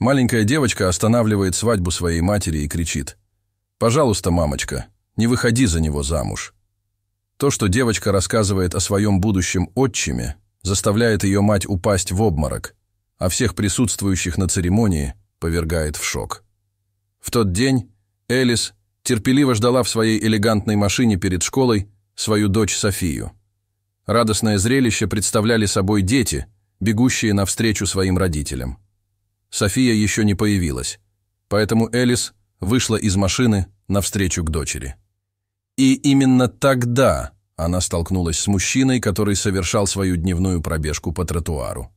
Маленькая девочка останавливает свадьбу своей матери и кричит. «Пожалуйста, мамочка, не выходи за него замуж». То, что девочка рассказывает о своем будущем отчиме, заставляет ее мать упасть в обморок, а всех присутствующих на церемонии повергает в шок. В тот день Элис терпеливо ждала в своей элегантной машине перед школой свою дочь Софию. Радостное зрелище представляли собой дети, бегущие навстречу своим родителям. София еще не появилась, поэтому Элис вышла из машины навстречу к дочери. И именно тогда она столкнулась с мужчиной, который совершал свою дневную пробежку по тротуару.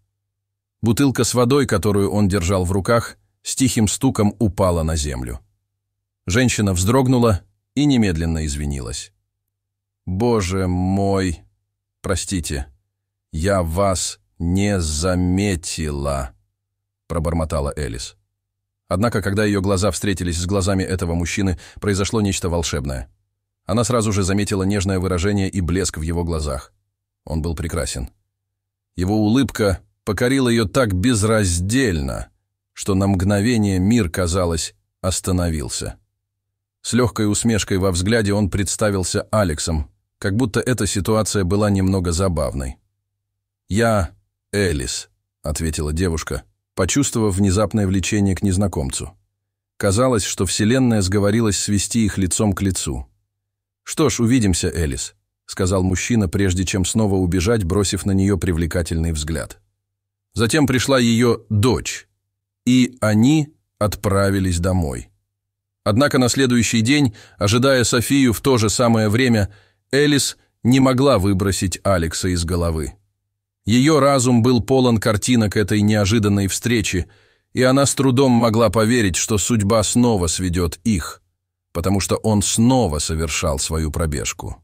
Бутылка с водой, которую он держал в руках, с тихим стуком упала на землю. Женщина вздрогнула и немедленно извинилась. «Боже мой! Простите, я вас не заметила!» пробормотала Элис. Однако, когда ее глаза встретились с глазами этого мужчины, произошло нечто волшебное. Она сразу же заметила нежное выражение и блеск в его глазах. Он был прекрасен. Его улыбка покорила ее так безраздельно, что на мгновение мир, казалось, остановился. С легкой усмешкой во взгляде он представился Алексом, как будто эта ситуация была немного забавной. «Я Элис», — ответила девушка, почувствовав внезапное влечение к незнакомцу. Казалось, что Вселенная сговорилась свести их лицом к лицу. «Что ж, увидимся, Элис», — сказал мужчина, прежде чем снова убежать, бросив на нее привлекательный взгляд. Затем пришла ее дочь, и они отправились домой. Однако на следующий день, ожидая Софию в то же самое время, Элис не могла выбросить Алекса из головы. Ее разум был полон картинок этой неожиданной встречи, и она с трудом могла поверить, что судьба снова сведет их, потому что он снова совершал свою пробежку.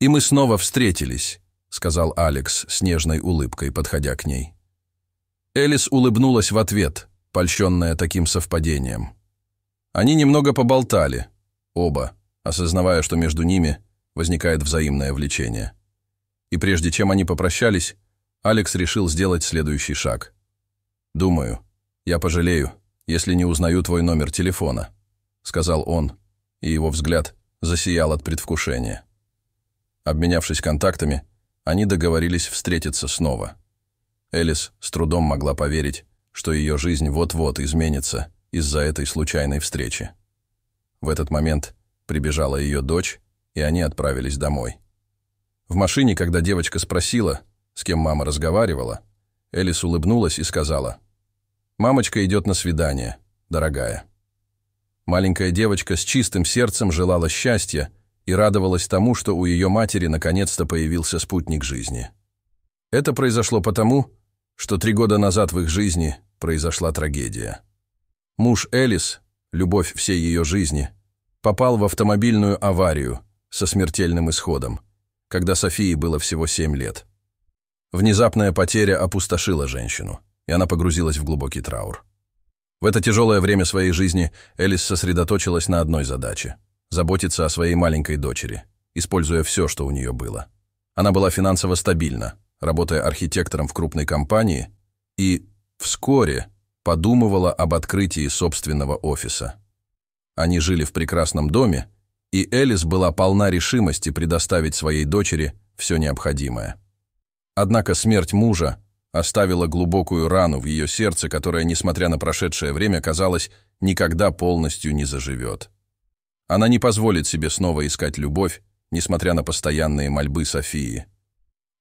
«И мы снова встретились», — сказал Алекс с нежной улыбкой, подходя к ней. Элис улыбнулась в ответ, польщенная таким совпадением. Они немного поболтали, оба, осознавая, что между ними возникает взаимное влечение. И прежде чем они попрощались, Алекс решил сделать следующий шаг. «Думаю, я пожалею, если не узнаю твой номер телефона», — сказал он, и его взгляд засиял от предвкушения. Обменявшись контактами, они договорились встретиться снова. Элис с трудом могла поверить, что ее жизнь вот-вот изменится из-за этой случайной встречи. В этот момент прибежала ее дочь, и они отправились домой. В машине, когда девочка спросила, с кем мама разговаривала, Элис улыбнулась и сказала, «Мамочка идет на свидание, дорогая». Маленькая девочка с чистым сердцем желала счастья и радовалась тому, что у ее матери наконец-то появился спутник жизни. Это произошло потому, что три года назад в их жизни произошла трагедия. Муж Элис, любовь всей ее жизни, попал в автомобильную аварию со смертельным исходом – когда Софии было всего 7 лет. Внезапная потеря опустошила женщину, и она погрузилась в глубокий траур. В это тяжелое время своей жизни Элис сосредоточилась на одной задаче – заботиться о своей маленькой дочери, используя все, что у нее было. Она была финансово стабильна, работая архитектором в крупной компании, и вскоре подумывала об открытии собственного офиса. Они жили в прекрасном доме, и Элис была полна решимости предоставить своей дочери все необходимое. Однако смерть мужа оставила глубокую рану в ее сердце, которая, несмотря на прошедшее время, казалось, никогда полностью не заживет. Она не позволит себе снова искать любовь, несмотря на постоянные мольбы Софии.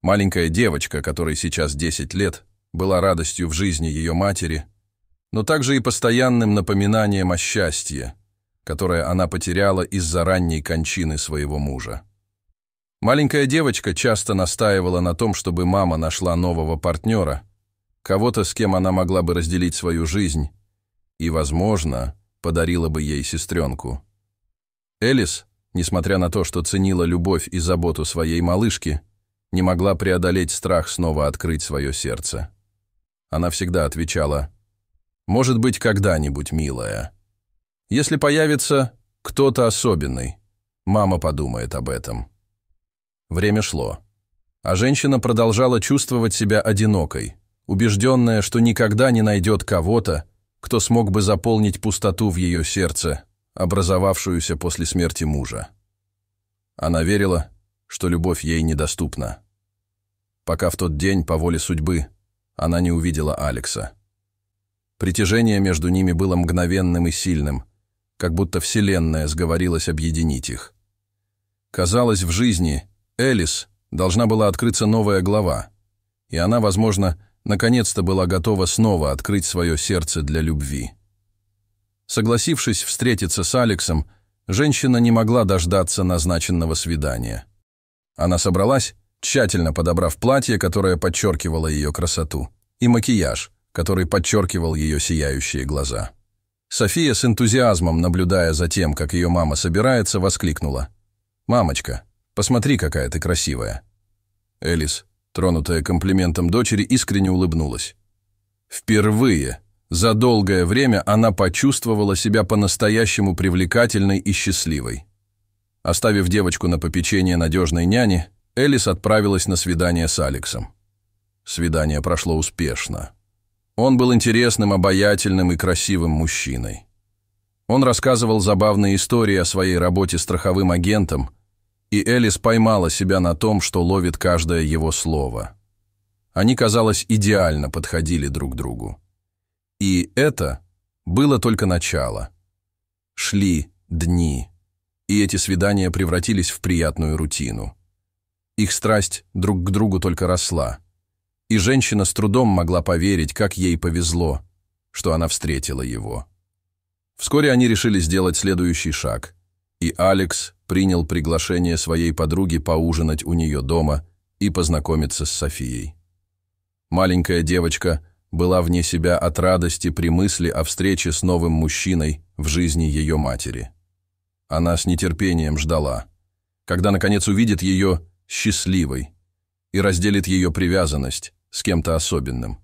Маленькая девочка, которой сейчас 10 лет, была радостью в жизни ее матери, но также и постоянным напоминанием о счастье, которое она потеряла из-за ранней кончины своего мужа. Маленькая девочка часто настаивала на том, чтобы мама нашла нового партнера, кого-то, с кем она могла бы разделить свою жизнь, и, возможно, подарила бы ей сестренку. Элис, несмотря на то, что ценила любовь и заботу своей малышки, не могла преодолеть страх снова открыть свое сердце. Она всегда отвечала «Может быть, когда-нибудь, милая». Если появится кто-то особенный, мама подумает об этом. Время шло. А женщина продолжала чувствовать себя одинокой, убежденная, что никогда не найдет кого-то, кто смог бы заполнить пустоту в ее сердце, образовавшуюся после смерти мужа. Она верила, что любовь ей недоступна. Пока в тот день, по воле судьбы, она не увидела Алекса. Притяжение между ними было мгновенным и сильным – как будто Вселенная сговорилась объединить их. Казалось, в жизни Элис должна была открыться новая глава, и она, возможно, наконец-то была готова снова открыть свое сердце для любви. Согласившись встретиться с Алексом, женщина не могла дождаться назначенного свидания. Она собралась, тщательно подобрав платье, которое подчеркивало ее красоту, и макияж, который подчеркивал ее сияющие глаза. София с энтузиазмом, наблюдая за тем, как ее мама собирается, воскликнула. «Мамочка, посмотри, какая ты красивая!» Элис, тронутая комплиментом дочери, искренне улыбнулась. Впервые за долгое время она почувствовала себя по-настоящему привлекательной и счастливой. Оставив девочку на попечение надежной няни, Элис отправилась на свидание с Алексом. Свидание прошло успешно. Он был интересным, обаятельным и красивым мужчиной. Он рассказывал забавные истории о своей работе страховым агентом, и Элис поймала себя на том, что ловит каждое его слово. Они, казалось, идеально подходили друг другу. И это было только начало. Шли дни, и эти свидания превратились в приятную рутину. Их страсть друг к другу только росла – и женщина с трудом могла поверить, как ей повезло, что она встретила его. Вскоре они решили сделать следующий шаг, и Алекс принял приглашение своей подруги поужинать у нее дома и познакомиться с Софией. Маленькая девочка была вне себя от радости при мысли о встрече с новым мужчиной в жизни ее матери. Она с нетерпением ждала, когда наконец увидит ее счастливой и разделит ее привязанность, с кем-то особенным.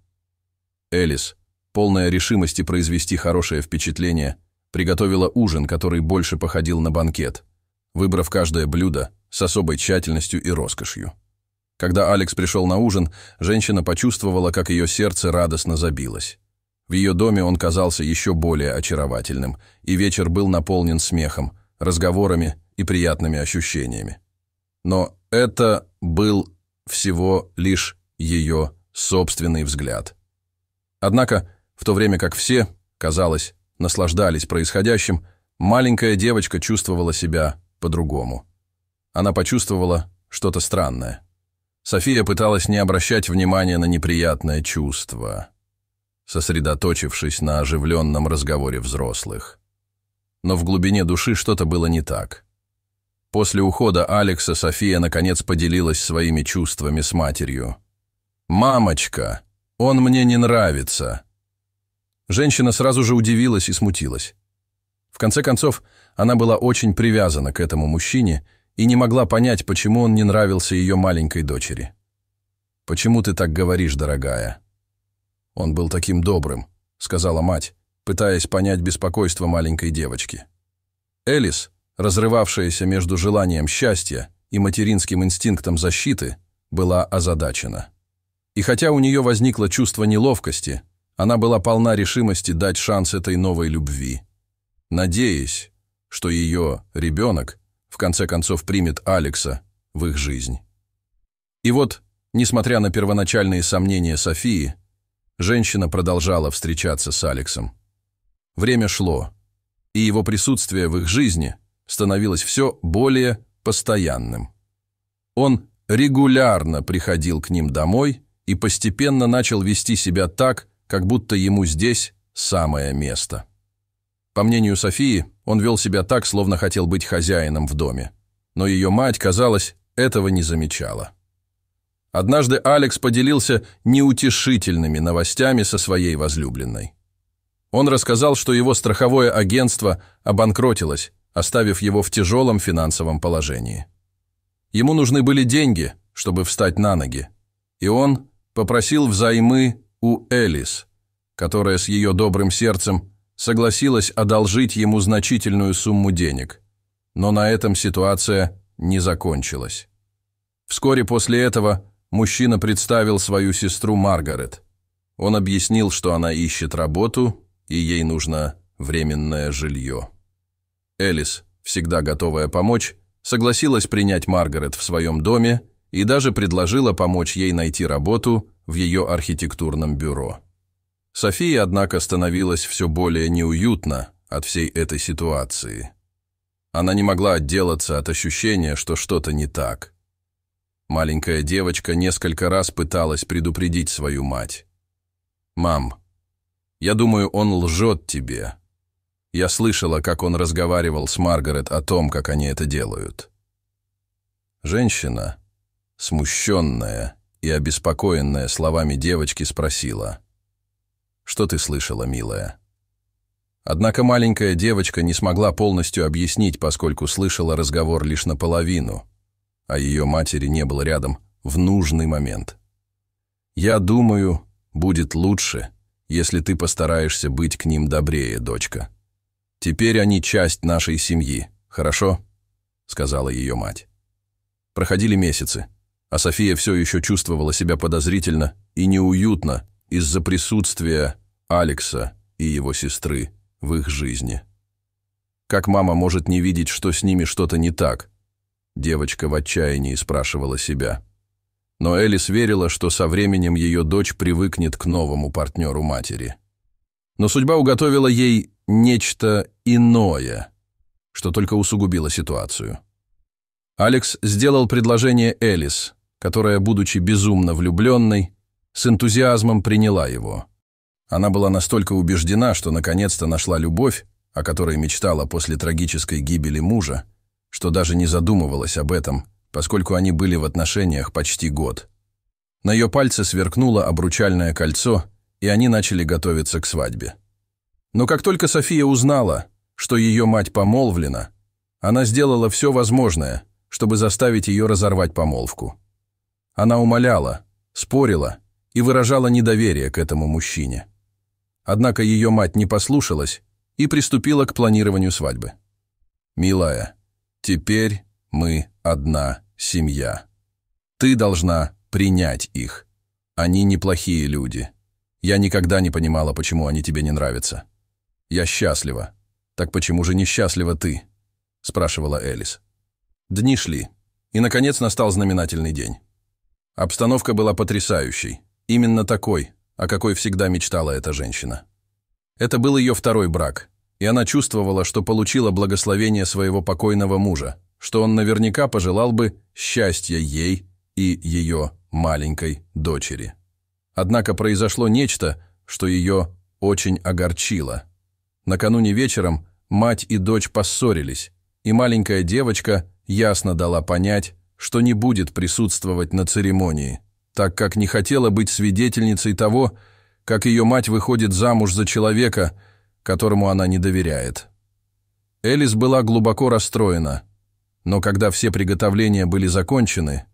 Элис, полная решимости произвести хорошее впечатление, приготовила ужин, который больше походил на банкет, выбрав каждое блюдо с особой тщательностью и роскошью. Когда Алекс пришел на ужин, женщина почувствовала, как ее сердце радостно забилось. В ее доме он казался еще более очаровательным, и вечер был наполнен смехом, разговорами и приятными ощущениями. Но это был всего лишь ее собственный взгляд. Однако, в то время как все, казалось, наслаждались происходящим, маленькая девочка чувствовала себя по-другому. Она почувствовала что-то странное. София пыталась не обращать внимания на неприятное чувство, сосредоточившись на оживленном разговоре взрослых. Но в глубине души что-то было не так. После ухода Алекса София наконец поделилась своими чувствами с матерью – «Мамочка, он мне не нравится». Женщина сразу же удивилась и смутилась. В конце концов, она была очень привязана к этому мужчине и не могла понять, почему он не нравился ее маленькой дочери. «Почему ты так говоришь, дорогая?» «Он был таким добрым», — сказала мать, пытаясь понять беспокойство маленькой девочки. Элис, разрывавшаяся между желанием счастья и материнским инстинктом защиты, была озадачена. И хотя у нее возникло чувство неловкости, она была полна решимости дать шанс этой новой любви. Надеясь, что ее ребенок в конце концов примет Алекса в их жизнь. И вот, несмотря на первоначальные сомнения Софии, женщина продолжала встречаться с Алексом. Время шло, и его присутствие в их жизни становилось все более постоянным. Он регулярно приходил к ним домой и постепенно начал вести себя так, как будто ему здесь самое место. По мнению Софии, он вел себя так, словно хотел быть хозяином в доме. Но ее мать, казалось, этого не замечала. Однажды Алекс поделился неутешительными новостями со своей возлюбленной. Он рассказал, что его страховое агентство обанкротилось, оставив его в тяжелом финансовом положении. Ему нужны были деньги, чтобы встать на ноги, и он попросил взаймы у Элис, которая с ее добрым сердцем согласилась одолжить ему значительную сумму денег. Но на этом ситуация не закончилась. Вскоре после этого мужчина представил свою сестру Маргарет. Он объяснил, что она ищет работу и ей нужно временное жилье. Элис, всегда готовая помочь, согласилась принять Маргарет в своем доме и даже предложила помочь ей найти работу в ее архитектурном бюро. Софии, однако, становилось все более неуютно от всей этой ситуации. Она не могла отделаться от ощущения, что что-то не так. Маленькая девочка несколько раз пыталась предупредить свою мать. «Мам, я думаю, он лжет тебе. Я слышала, как он разговаривал с Маргарет о том, как они это делают». Женщина, смущенная и обеспокоенная словами девочки, спросила. «Что ты слышала, милая?» Однако маленькая девочка не смогла полностью объяснить, поскольку слышала разговор лишь наполовину, а ее матери не было рядом в нужный момент. «Я думаю, будет лучше, если ты постараешься быть к ним добрее, дочка. Теперь они часть нашей семьи, хорошо?» — сказала ее мать. Проходили месяцы а София все еще чувствовала себя подозрительно и неуютно из-за присутствия Алекса и его сестры в их жизни. Как мама может не видеть, что с ними что-то не так? Девочка в отчаянии спрашивала себя. Но Элис верила, что со временем ее дочь привыкнет к новому партнеру матери. Но судьба уготовила ей нечто иное, что только усугубило ситуацию. Алекс сделал предложение Элис, которая, будучи безумно влюбленной, с энтузиазмом приняла его. Она была настолько убеждена, что наконец-то нашла любовь, о которой мечтала после трагической гибели мужа, что даже не задумывалась об этом, поскольку они были в отношениях почти год. На ее пальце сверкнуло обручальное кольцо, и они начали готовиться к свадьбе. Но как только София узнала, что ее мать помолвлена, она сделала все возможное, чтобы заставить ее разорвать помолвку. Она умоляла, спорила и выражала недоверие к этому мужчине. Однако ее мать не послушалась и приступила к планированию свадьбы. «Милая, теперь мы одна семья. Ты должна принять их. Они неплохие люди. Я никогда не понимала, почему они тебе не нравятся. Я счастлива. Так почему же несчастлива ты?» – спрашивала Элис. Дни шли, и, наконец, настал знаменательный день. Обстановка была потрясающей. Именно такой, о какой всегда мечтала эта женщина. Это был ее второй брак, и она чувствовала, что получила благословение своего покойного мужа, что он наверняка пожелал бы счастья ей и ее маленькой дочери. Однако произошло нечто, что ее очень огорчило. Накануне вечером мать и дочь поссорились, и маленькая девочка ясно дала понять, что не будет присутствовать на церемонии, так как не хотела быть свидетельницей того, как ее мать выходит замуж за человека, которому она не доверяет. Элис была глубоко расстроена, но когда все приготовления были закончены,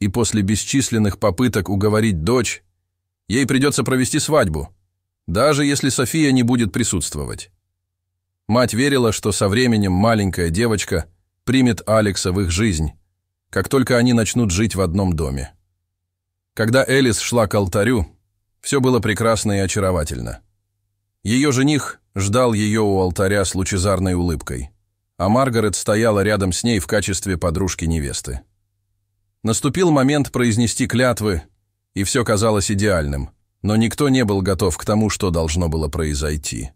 и после бесчисленных попыток уговорить дочь, ей придется провести свадьбу, даже если София не будет присутствовать. Мать верила, что со временем маленькая девочка примет Алекса в их жизнь, как только они начнут жить в одном доме. Когда Элис шла к алтарю, все было прекрасно и очаровательно. Ее жених ждал ее у алтаря с лучезарной улыбкой, а Маргарет стояла рядом с ней в качестве подружки-невесты. Наступил момент произнести клятвы, и все казалось идеальным, но никто не был готов к тому, что должно было произойти.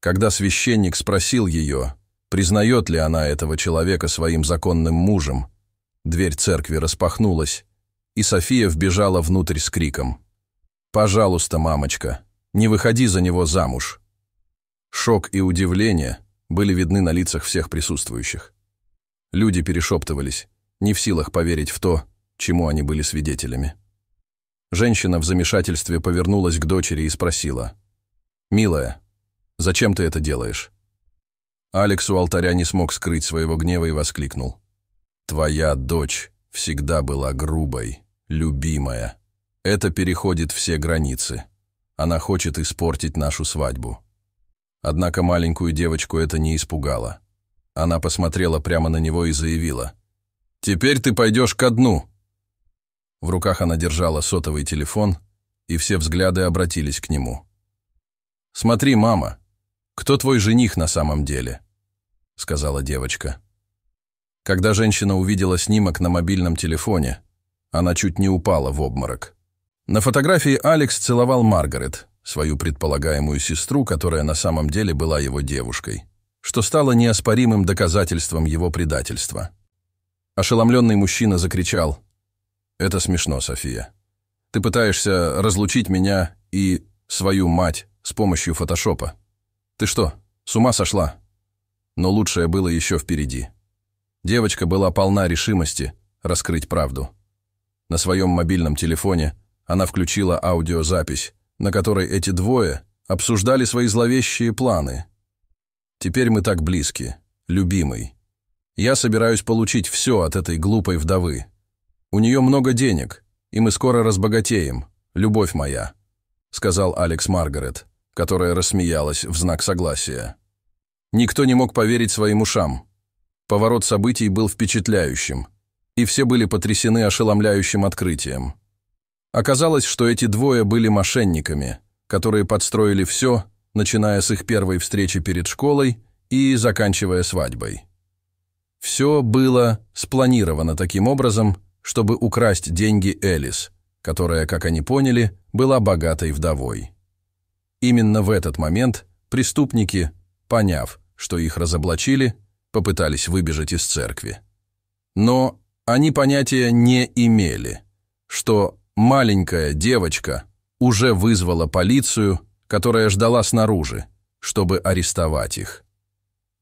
Когда священник спросил ее, признает ли она этого человека своим законным мужем, Дверь церкви распахнулась, и София вбежала внутрь с криком. «Пожалуйста, мамочка, не выходи за него замуж!» Шок и удивление были видны на лицах всех присутствующих. Люди перешептывались, не в силах поверить в то, чему они были свидетелями. Женщина в замешательстве повернулась к дочери и спросила. «Милая, зачем ты это делаешь?» Алекс у алтаря не смог скрыть своего гнева и воскликнул. Твоя дочь всегда была грубой, любимая. Это переходит все границы. Она хочет испортить нашу свадьбу». Однако маленькую девочку это не испугало. Она посмотрела прямо на него и заявила. «Теперь ты пойдешь ко дну!» В руках она держала сотовый телефон, и все взгляды обратились к нему. «Смотри, мама, кто твой жених на самом деле?» — сказала девочка. Когда женщина увидела снимок на мобильном телефоне, она чуть не упала в обморок. На фотографии Алекс целовал Маргарет, свою предполагаемую сестру, которая на самом деле была его девушкой, что стало неоспоримым доказательством его предательства. Ошеломленный мужчина закричал «Это смешно, София. Ты пытаешься разлучить меня и свою мать с помощью фотошопа. Ты что, с ума сошла?» Но лучшее было еще впереди. Девочка была полна решимости раскрыть правду. На своем мобильном телефоне она включила аудиозапись, на которой эти двое обсуждали свои зловещие планы. «Теперь мы так близки, любимый. Я собираюсь получить все от этой глупой вдовы. У нее много денег, и мы скоро разбогатеем, любовь моя», сказал Алекс Маргарет, которая рассмеялась в знак согласия. Никто не мог поверить своим ушам – Поворот событий был впечатляющим, и все были потрясены ошеломляющим открытием. Оказалось, что эти двое были мошенниками, которые подстроили все, начиная с их первой встречи перед школой и заканчивая свадьбой. Все было спланировано таким образом, чтобы украсть деньги Элис, которая, как они поняли, была богатой вдовой. Именно в этот момент преступники, поняв, что их разоблачили, попытались выбежать из церкви. Но они понятия не имели, что маленькая девочка уже вызвала полицию, которая ждала снаружи, чтобы арестовать их.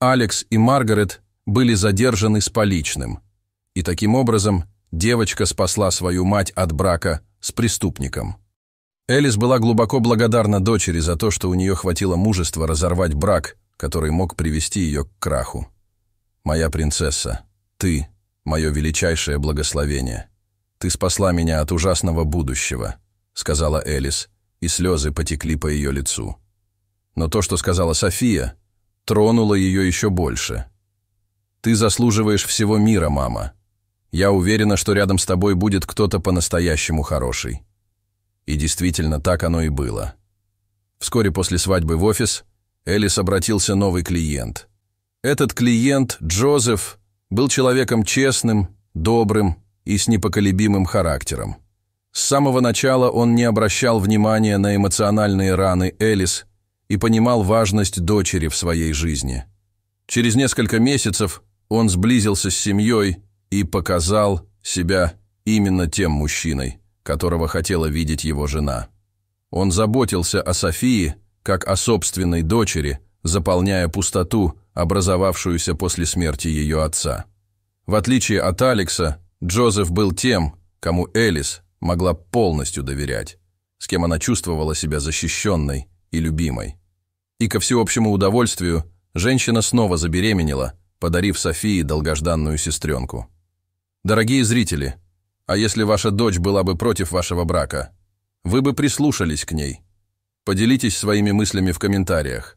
Алекс и Маргарет были задержаны с поличным, и таким образом девочка спасла свою мать от брака с преступником. Элис была глубоко благодарна дочери за то, что у нее хватило мужества разорвать брак, который мог привести ее к краху. «Моя принцесса, ты — мое величайшее благословение. Ты спасла меня от ужасного будущего», — сказала Элис, и слезы потекли по ее лицу. Но то, что сказала София, тронуло ее еще больше. «Ты заслуживаешь всего мира, мама. Я уверена, что рядом с тобой будет кто-то по-настоящему хороший». И действительно, так оно и было. Вскоре после свадьбы в офис Элис обратился новый клиент — этот клиент, Джозеф, был человеком честным, добрым и с непоколебимым характером. С самого начала он не обращал внимания на эмоциональные раны Элис и понимал важность дочери в своей жизни. Через несколько месяцев он сблизился с семьей и показал себя именно тем мужчиной, которого хотела видеть его жена. Он заботился о Софии, как о собственной дочери, заполняя пустоту, образовавшуюся после смерти ее отца. В отличие от Алекса, Джозеф был тем, кому Элис могла полностью доверять, с кем она чувствовала себя защищенной и любимой. И ко всеобщему удовольствию женщина снова забеременела, подарив Софии долгожданную сестренку. Дорогие зрители, а если ваша дочь была бы против вашего брака, вы бы прислушались к ней. Поделитесь своими мыслями в комментариях.